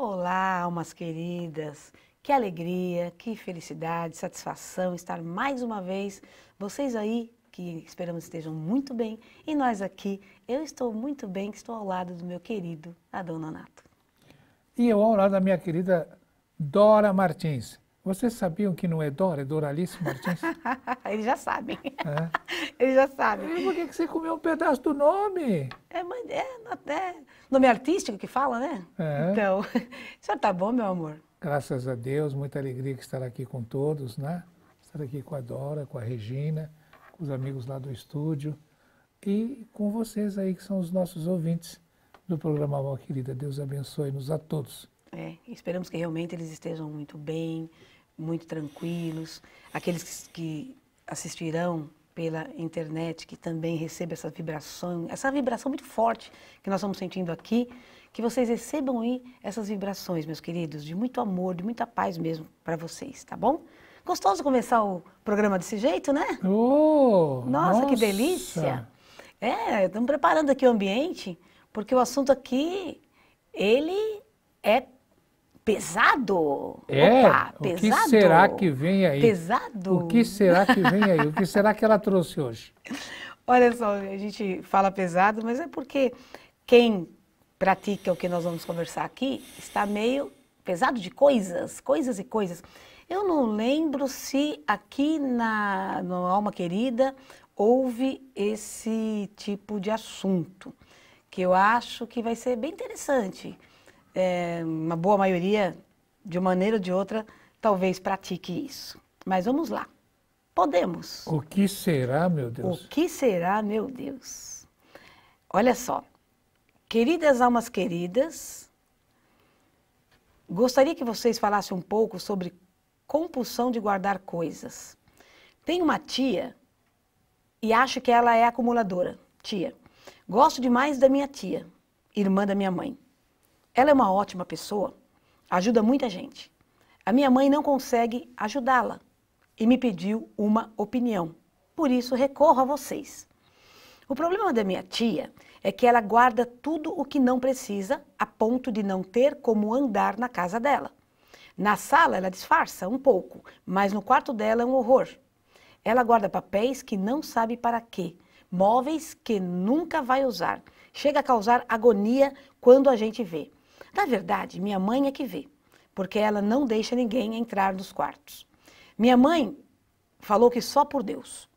Olá, almas queridas! Que alegria, que felicidade, satisfação estar mais uma vez vocês aí que esperamos estejam muito bem e nós aqui, eu estou muito bem, estou ao lado do meu querido Adão Nonato. E eu ao lado da minha querida Dora Martins. Vocês sabiam que não é Dora, é Doralice Martins? Eles já sabem. É? Eles já sabem. E é, por que você comeu um pedaço do nome? É, mas é, é nome artístico que fala, né? É. Então, o senhor tá bom, meu amor? Graças a Deus, muita alegria que estar aqui com todos, né? Estar aqui com a Dora, com a Regina, com os amigos lá do estúdio e com vocês aí que são os nossos ouvintes do programa Mal Querida. Deus abençoe-nos a todos. É, esperamos que realmente eles estejam muito bem, muito tranquilos, aqueles que assistirão pela internet, que também recebam essa vibração, essa vibração muito forte que nós estamos sentindo aqui, que vocês recebam aí essas vibrações, meus queridos, de muito amor, de muita paz mesmo para vocês, tá bom? Gostoso começar o programa desse jeito, né? Oh, nossa, nossa, que delícia! É, estamos preparando aqui o ambiente, porque o assunto aqui, ele é pesado. É, Opa, pesado. O que será que vem aí? Pesado. O que será que vem aí? O que será que ela trouxe hoje? Olha só, a gente fala pesado, mas é porque quem pratica o que nós vamos conversar aqui está meio pesado de coisas, coisas e coisas. Eu não lembro se aqui na no Alma Querida houve esse tipo de assunto, que eu acho que vai ser bem interessante é, uma boa maioria, de uma maneira ou de outra, talvez pratique isso. Mas vamos lá. Podemos. O que será, meu Deus? O que será, meu Deus? Olha só. Queridas almas queridas, gostaria que vocês falassem um pouco sobre compulsão de guardar coisas. tenho uma tia e acho que ela é acumuladora. Tia. Gosto demais da minha tia, irmã da minha mãe. Ela é uma ótima pessoa, ajuda muita gente. A minha mãe não consegue ajudá-la e me pediu uma opinião. Por isso recorro a vocês. O problema da minha tia é que ela guarda tudo o que não precisa a ponto de não ter como andar na casa dela. Na sala ela disfarça um pouco, mas no quarto dela é um horror. Ela guarda papéis que não sabe para quê, móveis que nunca vai usar. Chega a causar agonia quando a gente vê. Na verdade, minha mãe é que vê, porque ela não deixa ninguém entrar nos quartos. Minha mãe falou que só por Deus.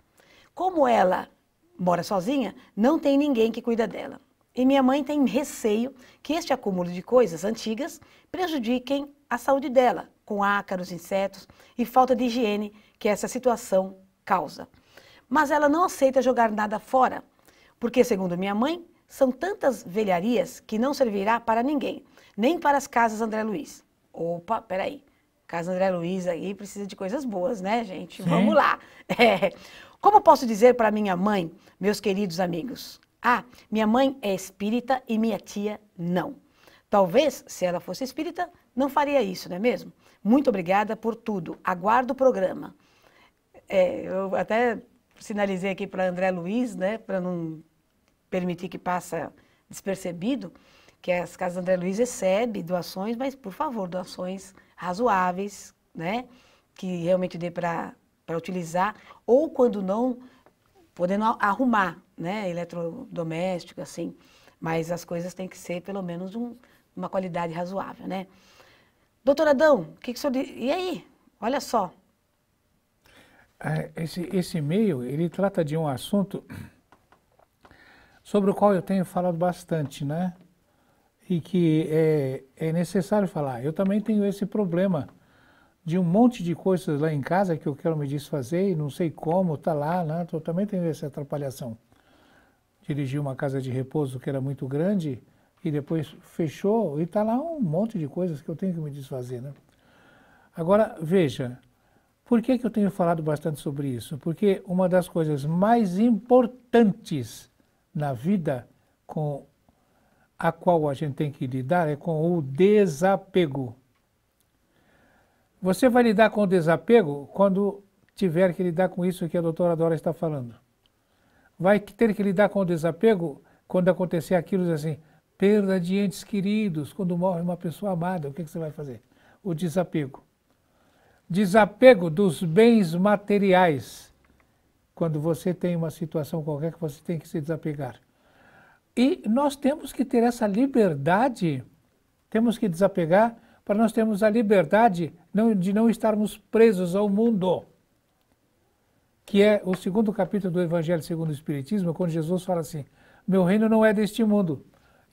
Como ela mora sozinha, não tem ninguém que cuida dela. E minha mãe tem receio que este acúmulo de coisas antigas prejudiquem a saúde dela, com ácaros, insetos e falta de higiene que essa situação causa. Mas ela não aceita jogar nada fora, porque, segundo minha mãe, são tantas velharias que não servirá para ninguém, nem para as casas André Luiz. Opa, peraí. Casa André Luiz aí precisa de coisas boas, né, gente? Sim. Vamos lá. É. Como posso dizer para minha mãe, meus queridos amigos? Ah, minha mãe é espírita e minha tia não. Talvez, se ela fosse espírita, não faria isso, não é mesmo? Muito obrigada por tudo. Aguardo o programa. É, eu até sinalizei aqui para André Luiz, né, para não permitir que passe despercebido que é as Casas André Luiz recebe doações, mas, por favor, doações razoáveis, né? Que realmente dê para utilizar, ou quando não, podendo arrumar, né? Eletrodoméstico, assim. Mas as coisas têm que ser, pelo menos, um, uma qualidade razoável, né? Doutor Adão, o que, que o senhor... E aí? Olha só. É, esse, esse e-mail, ele trata de um assunto sobre o qual eu tenho falado bastante, né? e que é, é necessário falar. Eu também tenho esse problema de um monte de coisas lá em casa que eu quero me desfazer e não sei como, está lá, né? Então, eu também tenho essa atrapalhação. Dirigi uma casa de repouso que era muito grande e depois fechou e está lá um monte de coisas que eu tenho que me desfazer, né? Agora, veja, por que, que eu tenho falado bastante sobre isso? Porque uma das coisas mais importantes na vida com a qual a gente tem que lidar é com o desapego. Você vai lidar com o desapego quando tiver que lidar com isso que a doutora Dora está falando. Vai ter que lidar com o desapego quando acontecer aquilo assim, perda de entes queridos, quando morre uma pessoa amada, o que, que você vai fazer? O desapego. Desapego dos bens materiais. Quando você tem uma situação qualquer que você tem que se desapegar e nós temos que ter essa liberdade, temos que desapegar para nós termos a liberdade de não estarmos presos ao mundo. Que é o segundo capítulo do Evangelho segundo o Espiritismo, quando Jesus fala assim: Meu reino não é deste mundo.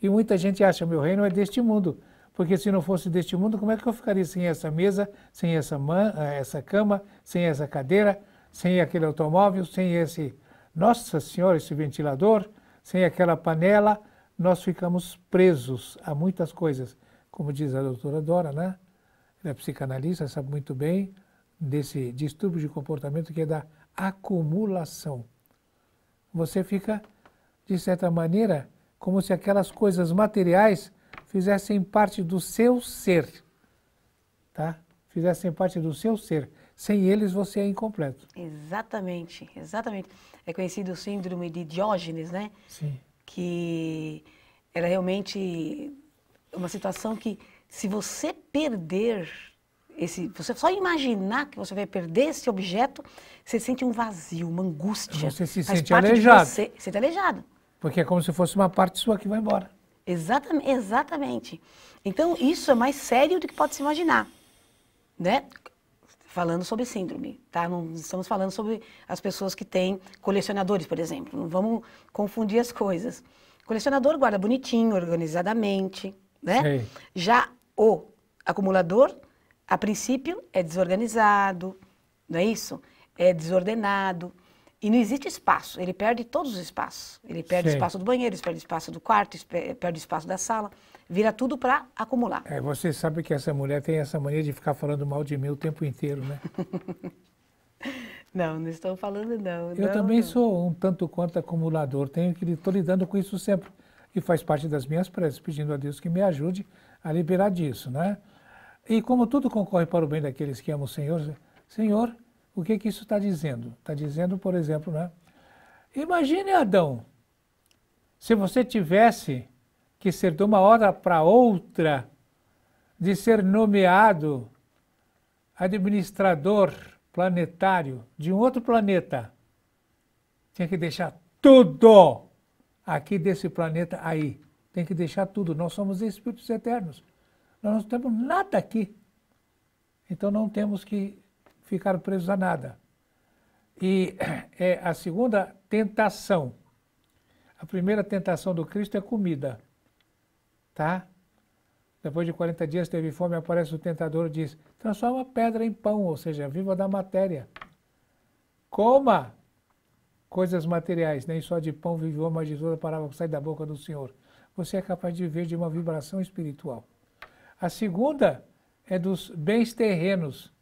E muita gente acha: Meu reino é deste mundo. Porque se não fosse deste mundo, como é que eu ficaria sem essa mesa, sem essa, man, eh, essa cama, sem essa cadeira, sem aquele automóvel, sem esse, nossa senhora, esse ventilador, sem aquela panela, nós ficamos presos a muitas coisas. Como diz a doutora Dora, né? Ela é psicanalista, sabe muito bem desse distúrbio de comportamento que é da acumulação. Você fica, de certa maneira, como se aquelas coisas materiais fizessem parte do seu ser, tá? Fizessem parte do seu ser. Sem eles você é incompleto. Exatamente, exatamente. É conhecido o síndrome de Diógenes, né? Sim. Que era é realmente uma situação que se você perder esse, você só imaginar que você vai perder esse objeto, você sente um vazio, uma angústia. Você se sente aleijado. Você, você sente aleijado. Porque é como se fosse uma parte sua que vai embora. Exatamente, exatamente. Então, isso é mais sério do que pode se imaginar. Né? falando sobre síndrome, tá? Não estamos falando sobre as pessoas que têm colecionadores, por exemplo. Não vamos confundir as coisas. colecionador guarda bonitinho, organizadamente, né? Já o acumulador, a princípio, é desorganizado, não é isso? É desordenado. E não existe espaço, ele perde todos os espaços. Ele perde o espaço do banheiro, perde espaço do quarto, perde espaço da sala, vira tudo para acumular. É, você sabe que essa mulher tem essa mania de ficar falando mal de mim o tempo inteiro, né? não, não estou falando não. Eu não, também não. sou um tanto quanto acumulador, tenho que estou lidando com isso sempre. E faz parte das minhas preces, pedindo a Deus que me ajude a liberar disso, né? E como tudo concorre para o bem daqueles que amam o Senhor, Senhor, o que, que isso está dizendo? Está dizendo, por exemplo, né? Imagine Adão, se você tivesse que ser de uma hora para outra, de ser nomeado administrador planetário de um outro planeta, tinha que deixar tudo aqui desse planeta aí. Tem que deixar tudo. Nós somos espíritos eternos. Nós não temos nada aqui. Então não temos que ficar presos a nada. E é a segunda tentação. A primeira tentação do Cristo é comida, tá? Depois de 40 dias teve fome, aparece o tentador e diz: transforma então é a pedra em pão, ou seja, viva da matéria. Coma coisas materiais, nem só de pão vive mas de toda palavra que sai da boca do Senhor. Você é capaz de viver de uma vibração espiritual. A segunda é dos bens terrenos.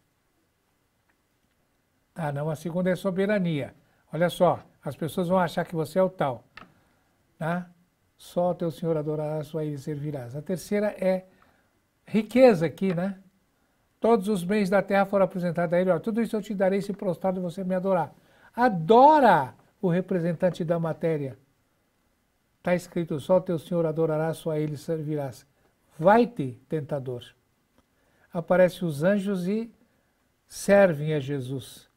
Ah, não, a segunda é soberania. Olha só, as pessoas vão achar que você é o tal. Tá? Só o teu Senhor adorará só ele servirás. A terceira é riqueza aqui, né? Todos os bens da terra foram apresentados a ele. Ó, tudo isso eu te darei se prostrado você me adorar. Adora o representante da matéria. Está escrito, só o teu Senhor adorará só a ele servirás. Vai-te, tentador. Aparecem os anjos e servem a Jesus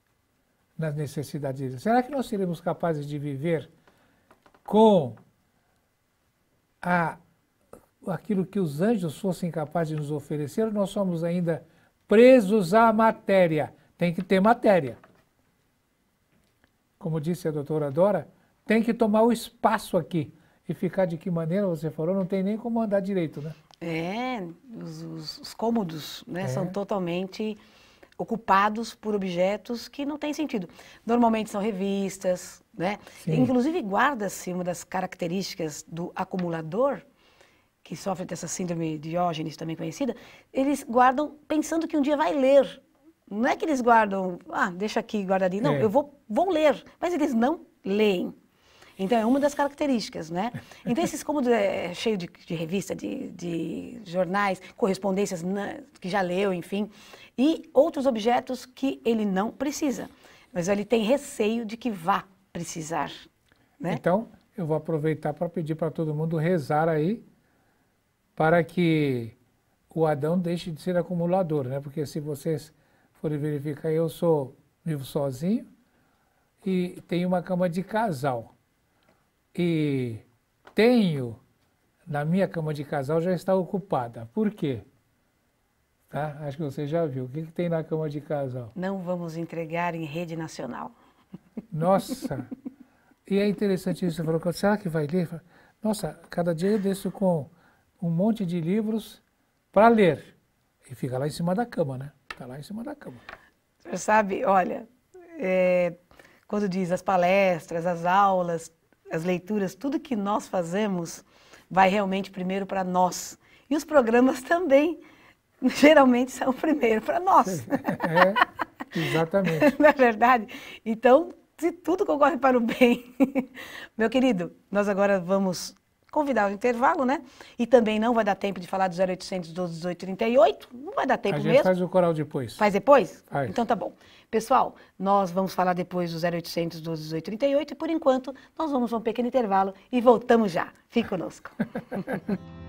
nas necessidades Será que nós seremos capazes de viver com a, aquilo que os anjos fossem capazes de nos oferecer ou nós somos ainda presos à matéria? Tem que ter matéria. Como disse a doutora Dora, tem que tomar o espaço aqui. E ficar de que maneira você falou, não tem nem como andar direito, né? É, os, os, os cômodos né, é. são totalmente ocupados por objetos que não têm sentido. Normalmente são revistas, né? Sim. Inclusive guarda-se uma das características do acumulador que sofre dessa síndrome de Diógenes também conhecida, eles guardam pensando que um dia vai ler. Não é que eles guardam, ah, deixa aqui guardadinho. Não, é. eu vou, vou ler. Mas eles não leem. Então, é uma das características, né? Então, esses cômodos é cheio de, de revista, de, de jornais, correspondências na, que já leu, enfim, e outros objetos que ele não precisa, mas ele tem receio de que vá precisar. Né? Então, eu vou aproveitar para pedir para todo mundo rezar aí para que o Adão deixe de ser acumulador, né? Porque se vocês forem verificar, eu sou vivo sozinho e tenho uma cama de casal e tenho na minha cama de casal já está ocupada. Por quê? Tá? Acho que você já viu. O que, que tem na cama de casal? Não vamos entregar em rede nacional. Nossa! e é interessante isso. Você falou, será que vai ler? Nossa, cada dia eu desço com um monte de livros para ler. E fica lá em cima da cama, né? Está lá em cima da cama. Você sabe, olha, é, quando diz as palestras, as aulas, as leituras, tudo que nós fazemos vai realmente primeiro para nós. E os programas também, geralmente, são primeiro para nós. É, exatamente. Não é verdade? Então, se tudo concorre para o bem. Meu querido, nós agora vamos convidar o intervalo, né? E também não vai dar tempo de falar do 0800 12 18 38, não vai dar tempo mesmo. A gente mesmo. faz o coral depois. Faz depois? Faz. Então tá bom. Pessoal, nós vamos falar depois do 0800 12 18 38 e por enquanto nós vamos a um pequeno intervalo e voltamos já. Fique conosco.